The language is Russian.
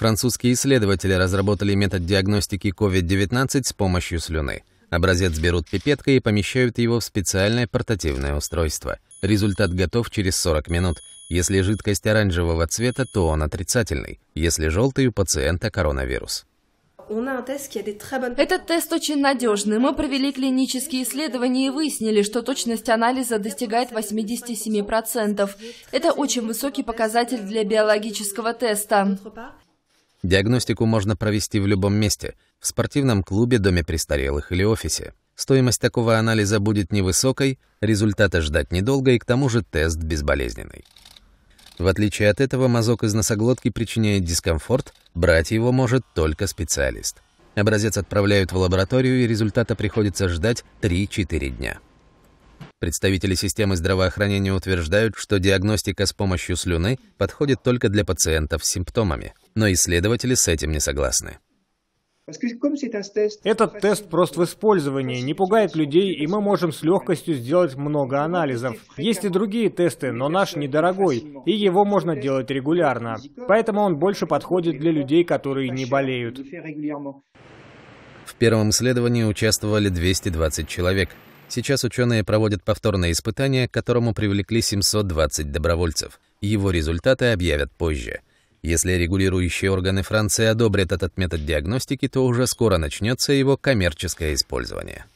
Французские исследователи разработали метод диагностики COVID-19 с помощью слюны. Образец берут пипеткой и помещают его в специальное портативное устройство. Результат готов через 40 минут. Если жидкость оранжевого цвета, то он отрицательный. Если желтый, у пациента коронавирус. Этот тест очень надежный. Мы провели клинические исследования и выяснили, что точность анализа достигает 87%. Это очень высокий показатель для биологического теста. Диагностику можно провести в любом месте – в спортивном клубе, доме престарелых или офисе. Стоимость такого анализа будет невысокой, результата ждать недолго и к тому же тест безболезненный. В отличие от этого, мазок из носоглотки причиняет дискомфорт, брать его может только специалист. Образец отправляют в лабораторию, и результата приходится ждать 3-4 дня. Представители системы здравоохранения утверждают, что диагностика с помощью слюны подходит только для пациентов с симптомами – но исследователи с этим не согласны. Этот тест прост в использовании, не пугает людей, и мы можем с легкостью сделать много анализов. Есть и другие тесты, но наш недорогой, и его можно делать регулярно. Поэтому он больше подходит для людей, которые не болеют. В первом исследовании участвовали 220 человек. Сейчас ученые проводят повторное испытание, к которому привлекли 720 добровольцев. Его результаты объявят позже. Если регулирующие органы Франции одобрят этот метод диагностики, то уже скоро начнется его коммерческое использование.